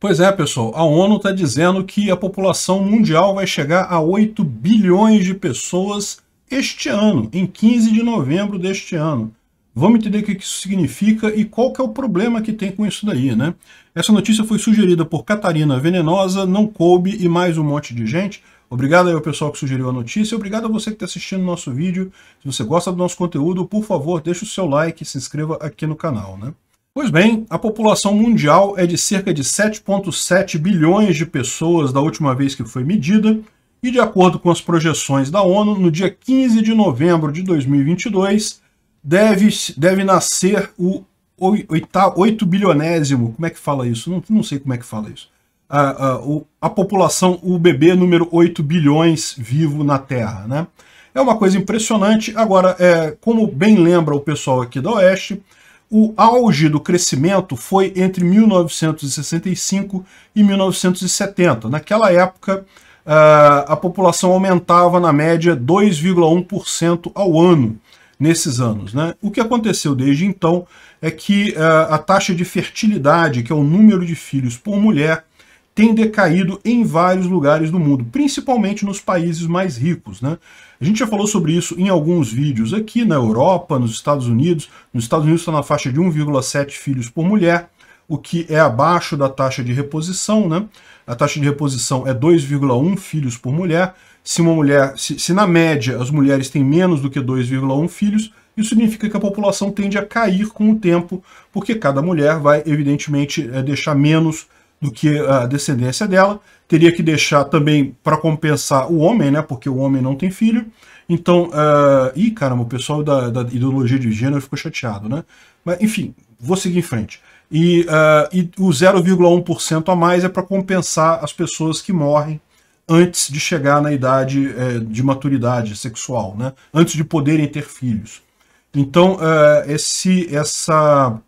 Pois é, pessoal, a ONU está dizendo que a população mundial vai chegar a 8 bilhões de pessoas este ano, em 15 de novembro deste ano. Vamos entender o que isso significa e qual que é o problema que tem com isso daí, né? Essa notícia foi sugerida por Catarina Venenosa, Não Coube e mais um monte de gente. Obrigado aí ao pessoal que sugeriu a notícia, obrigado a você que está assistindo o nosso vídeo. Se você gosta do nosso conteúdo, por favor, deixe o seu like e se inscreva aqui no canal, né? Pois bem, a população mundial é de cerca de 7,7 bilhões de pessoas da última vez que foi medida, e de acordo com as projeções da ONU, no dia 15 de novembro de 2022, deve, deve nascer o 8 bilionésimo, como é que fala isso? Não, não sei como é que fala isso. A, a, a população, o bebê número 8 bilhões vivo na Terra, né? É uma coisa impressionante. Agora, é, como bem lembra o pessoal aqui da Oeste, o auge do crescimento foi entre 1965 e 1970. Naquela época, ah, a população aumentava na média 2,1% ao ano nesses anos. Né? O que aconteceu desde então é que ah, a taxa de fertilidade, que é o número de filhos por mulher, tem decaído em vários lugares do mundo, principalmente nos países mais ricos. Né? A gente já falou sobre isso em alguns vídeos aqui na Europa, nos Estados Unidos. Nos Estados Unidos está na faixa de 1,7 filhos por mulher, o que é abaixo da taxa de reposição. Né? A taxa de reposição é 2,1 filhos por mulher. Se uma mulher, se, se na média as mulheres têm menos do que 2,1 filhos, isso significa que a população tende a cair com o tempo, porque cada mulher vai, evidentemente, eh, deixar menos do que a descendência dela. Teria que deixar também para compensar o homem, né? Porque o homem não tem filho. Então, uh... ih, caramba, o pessoal da, da, ideologia de gênero ficou chateado, né? Mas, enfim, vou seguir em frente. E, uh... e o 0,1% a mais é para compensar as pessoas que morrem antes de chegar na idade é, de maturidade sexual, né? Antes de poderem ter filhos. Então, uh... esse, essa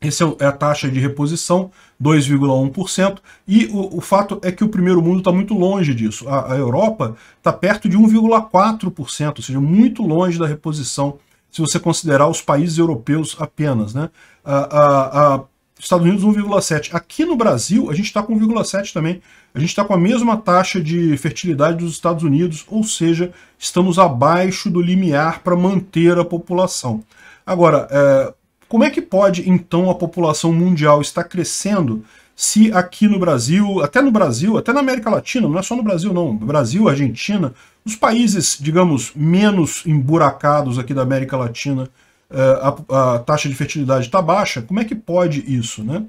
essa é, é a taxa de reposição, 2,1%, e o, o, fato é que o primeiro mundo está muito longe disso. A, a Europa está perto de 1,4%, ou seja, muito longe da reposição, se você considerar os países europeus apenas. Né? A, a, a Estados Unidos 1,7%. Aqui no Brasil, a gente está com 1,7% também. A gente está com a mesma taxa de fertilidade dos Estados Unidos, ou seja, estamos abaixo do limiar para manter a população. Agora, é, como é que pode, então, a população mundial estar crescendo se aqui no Brasil, até no Brasil, até na América Latina, não é só no Brasil não, Brasil, Argentina, os países, digamos, menos emburacados aqui da América Latina, eh, a, a taxa de fertilidade está baixa, como é que pode isso, né?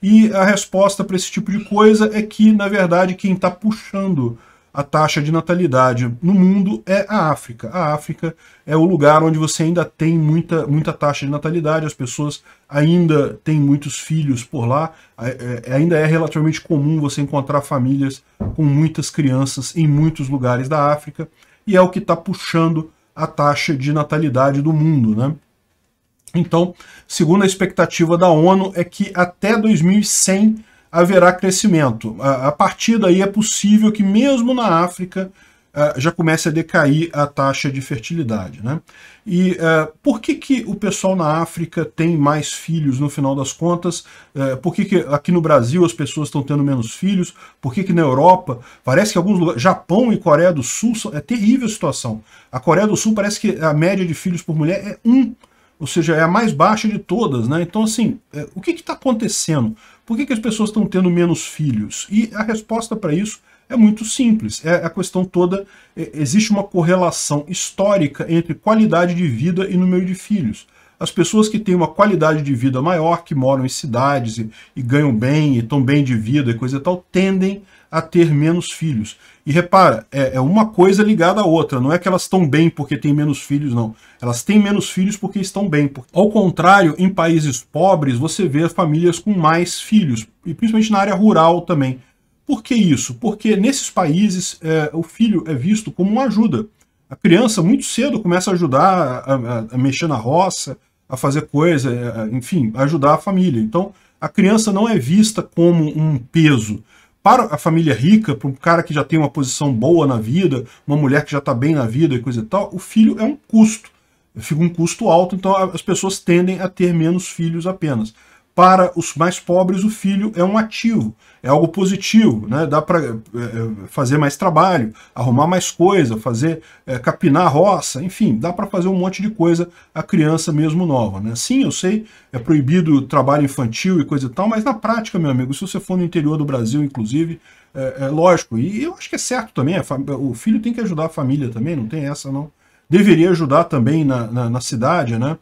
E a resposta para esse tipo de coisa é que, na verdade, quem está puxando a taxa de natalidade no mundo é a África. A África é o lugar onde você ainda tem muita, muita taxa de natalidade, as pessoas ainda têm muitos filhos por lá, é, é ainda é relativamente comum você encontrar famílias com muitas crianças em muitos lugares da África, e é o que está puxando a taxa de natalidade do mundo. Né? Então, segundo a expectativa da ONU, é que até 2100 haverá crescimento. A, a partir daí é possível que, mesmo na África, uh, já comece a decair a taxa de fertilidade. Né? E uh, por que, que o pessoal na África tem mais filhos no final das contas? Uh, por que, que aqui no Brasil as pessoas estão tendo menos filhos? Por que, que na Europa? Parece que alguns lugares. Japão e Coreia do Sul é terrível a situação. A Coreia do Sul parece que a média de filhos por mulher é um ou seja, é a mais baixa de todas, né? Então, assim, o que está acontecendo? Por que, que as pessoas estão tendo menos filhos? E a resposta para isso é muito simples. É a questão toda, é, existe uma correlação histórica entre qualidade de vida e número de filhos. As pessoas que têm uma qualidade de vida maior, que moram em cidades e, e ganham bem, e estão bem de vida e coisa e tal, tendem a ter menos filhos. E repara, é, é, uma coisa ligada à outra, não é que elas estão bem porque têm menos filhos, não. Elas têm menos filhos porque estão bem. Ao contrário, em países pobres, você vê famílias com mais filhos, e principalmente na área rural também. Por que isso? Porque nesses países é, o filho é visto como uma ajuda. A criança, muito cedo, começa a ajudar a, a, a mexer na roça, a fazer coisa, é, é, enfim, ajudar a família. Então, a criança não é vista como um peso. Para a família rica, para um cara que já tem uma posição boa na vida, uma mulher que já está bem na vida e coisa e tal, o filho é um custo. Fica um custo alto, então as pessoas tendem a ter menos filhos apenas para os mais pobres, o filho é um ativo, é algo positivo, né? dá para é, eh, eh, fazer mais trabalho, arrumar mais coisa, fazer é, capinar a roça, enfim, dá para fazer um monte de coisa a criança mesmo nova. Né? Sim, eu sei, é proibido o trabalho infantil e coisa e tal, mas na prática, meu amigo, se você for no interior do Brasil, inclusive, é, é lógico, e eu acho que é certo também, o filho tem que ajudar a família também, não tem essa não. Deveria ajudar também na, na, na cidade, né?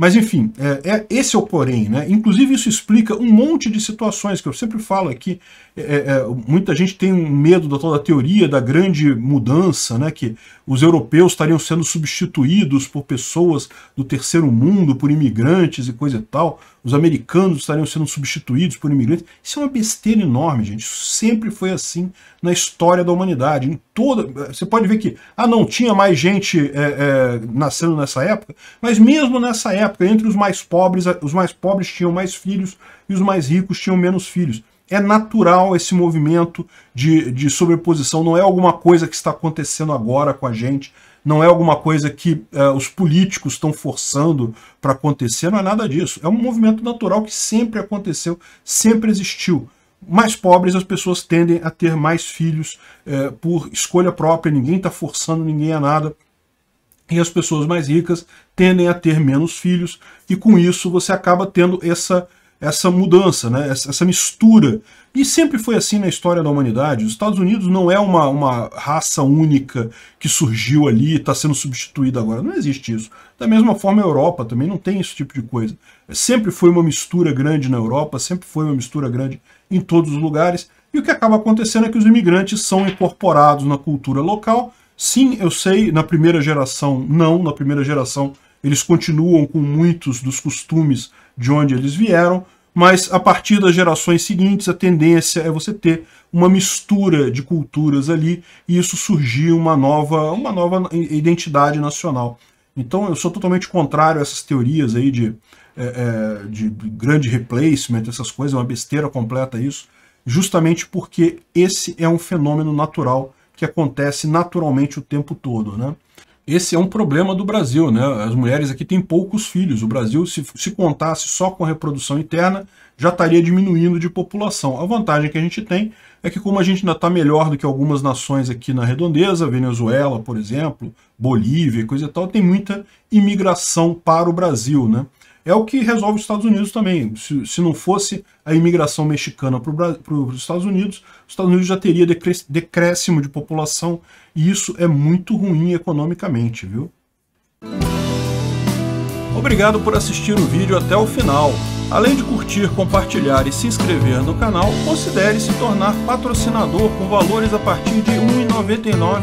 Mas enfim, é, é, esse é o porém, né? Inclusive isso explica um monte de situações que eu sempre falo aqui. É, é, é, muita gente tem um medo da toda a teoria da grande mudança, né? Que os europeus estariam sendo substituídos por pessoas do terceiro mundo, por imigrantes e coisa e tal. Os americanos estariam sendo substituídos por imigrantes. Isso é uma besteira enorme, gente. Isso sempre foi assim na história da humanidade. Em toda. Você pode ver que ah, não tinha mais gente é, é, nascendo nessa época, mas mesmo nessa época, entre os mais pobres, os mais pobres tinham mais filhos e os mais ricos tinham menos filhos. É natural esse movimento de, de sobreposição, não é alguma coisa que está acontecendo agora com a gente, não é alguma coisa que uh, os políticos estão forçando para acontecer, não é nada disso. É um movimento natural que sempre aconteceu, sempre existiu mais pobres as pessoas tendem a ter mais filhos é, por escolha própria, ninguém está forçando ninguém a nada. E as pessoas mais ricas tendem a ter menos filhos, e com isso você acaba tendo essa essa mudança, né? essa, essa mistura. E sempre foi assim na história da humanidade. Os Estados Unidos não é uma, uma raça única que surgiu ali e está sendo substituída agora. Não existe isso. Da mesma forma, a Europa também não tem esse tipo de coisa. Sempre foi uma mistura grande na Europa, sempre foi uma mistura grande em todos os lugares. E o que acaba acontecendo é que os imigrantes são incorporados na cultura local. Sim, eu sei, na primeira geração, não. Na primeira geração, eles continuam com muitos dos costumes de onde eles vieram, mas a partir das gerações seguintes a tendência é você ter uma mistura de culturas ali e isso surgir uma nova, uma nova identidade nacional. Então eu sou totalmente contrário a essas teorias aí de, é, é, de grande replacement, essas coisas, é uma besteira completa isso, justamente porque esse é um fenômeno natural que acontece naturalmente o tempo todo. Né? esse é um problema do Brasil, né? As mulheres aqui têm poucos filhos. O Brasil, se, se contasse só com a reprodução interna, já estaria diminuindo de população. A vantagem que a gente tem é que como a gente ainda está melhor do que algumas nações aqui na redondeza, Venezuela, por exemplo, Bolívia, coisa e tal, tem muita imigração para o Brasil, né? É o que resolve os Estados Unidos também. Se, se não fosse a imigração mexicana para os Estados Unidos, os Estados Unidos já teria decréscimo de população e isso é muito ruim economicamente, viu? Obrigado por assistir o vídeo até o final. Além de curtir, compartilhar e se inscrever no canal, considere se tornar patrocinador com valores a partir de R$ 1,99